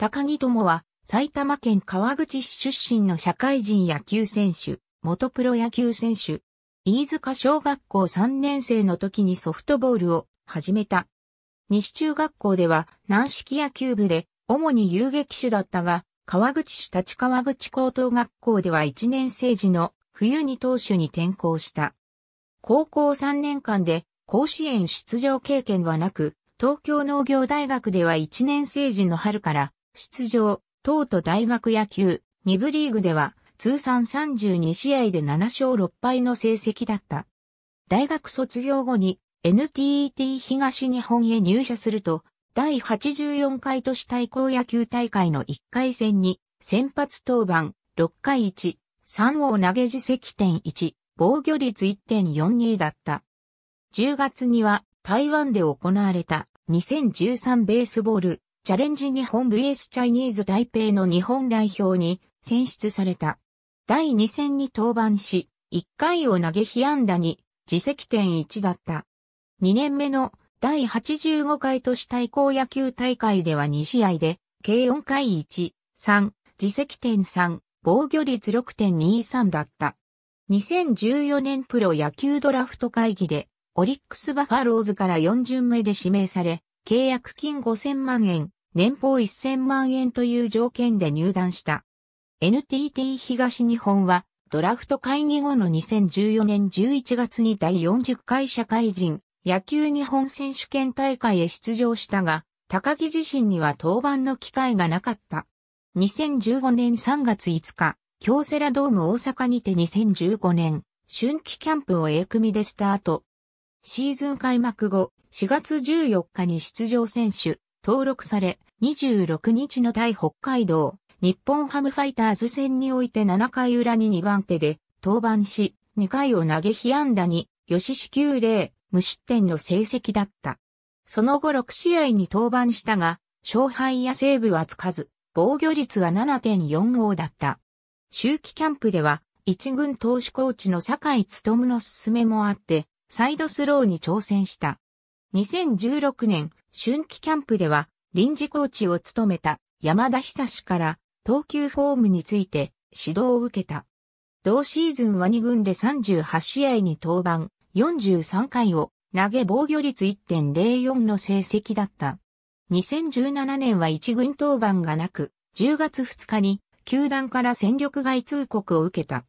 高木友は埼玉県川口市出身の社会人野球選手、元プロ野球選手。飯塚小学校3年生の時にソフトボールを始めた。西中学校では軟式野球部で主に遊撃手だったが、川口市立川口高等学校では1年生時の冬に投手に転校した。高校3年間で甲子園出場経験はなく、東京農業大学では1年生時の春から出場、東都大学野球、2部リーグでは、通算32試合で7勝6敗の成績だった。大学卒業後に NTT 東日本へ入社すると、第84回都市対抗野球大会の1回戦に、先発登板、6回1、3を投げ自責点1、防御率1.42だった。10月には台湾で行われた2013ベースボールチャレンジ日本 VS チャイニーズ台北の日本代表に選出された。第2戦に登板し、1回を投げ被安打に、自責点1だった。2年目の第85回都市対抗野球大会では2試合で、計4回1、3、自責点3、防御率6.23だった。2014年プロ野球ドラフト会議で、オリックスバファローズから4巡目で指名され、契約金5000万円、年俸1000万円という条件で入団した。NTT 東日本は、ドラフト会議後の2014年11月に第40回社会人野球日本選手権大会へ出場したが、高木自身には登板の機会がなかった。2015年3月5日、京セラドーム大阪にて2015年、春季キャンプを A 組でスタート。シーズン開幕後、4月14日に出場選手、登録され、26日の対北海道、日本ハムファイターズ戦において7回裏に2番手で登板し、2回を投げ被安打に、吉支給0、無失点の成績だった。その後6試合に登板したが、勝敗やセーブはつかず、防御率は7.45だった。周期キャンプでは、一軍投手コーチの坂井務の勧めもあって、サイドスローに挑戦した。2016年、春季キャンプでは、臨時コーチを務めた山田久志から投球フォームについて指導を受けた。同シーズンは2軍で38試合に登板、43回を投げ防御率1.04の成績だった。2017年は1軍登板がなく、10月2日に球団から戦力外通告を受けた。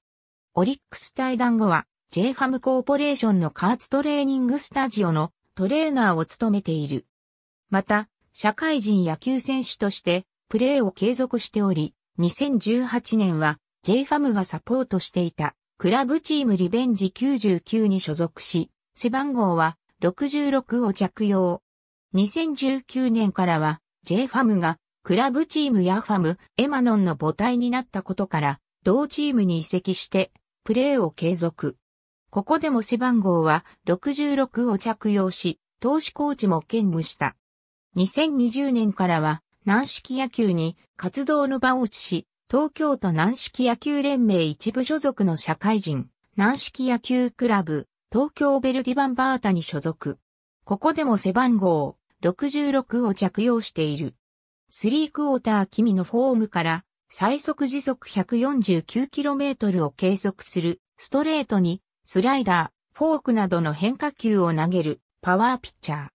オリックス対談後は、J ハムコーポレーションの加圧トレーニングスタジオのトレーナーを務めている。また、社会人野球選手としてプレーを継続しており、2018年は JFAM がサポートしていたクラブチームリベンジ99に所属し、背番号は66を着用。2019年からは JFAM がクラブチームやファム、エマノンの母体になったことから、同チームに移籍して、プレーを継続。ここでも背番号は66を着用し、投資コーチも兼務した。2020年からは軟式野球に活動の場を移し、東京都軟式野球連盟一部所属の社会人、軟式野球クラブ、東京ベルディバンバータに所属。ここでも背番号66を着用している。スリークォーター君のフォームから最速時速 149km を計測するストレートにスライダー、フォークなどの変化球を投げるパワーピッチャー。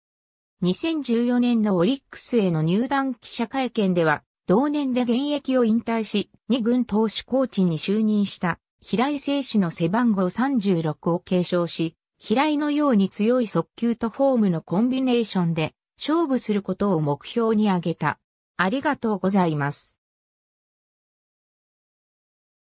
2014年のオリックスへの入団記者会見では、同年で現役を引退し、二軍投手コーチに就任した平井聖氏の背番号36を継承し、平井のように強い速球とフォームのコンビネーションで勝負することを目標に挙げた。ありがとうございます。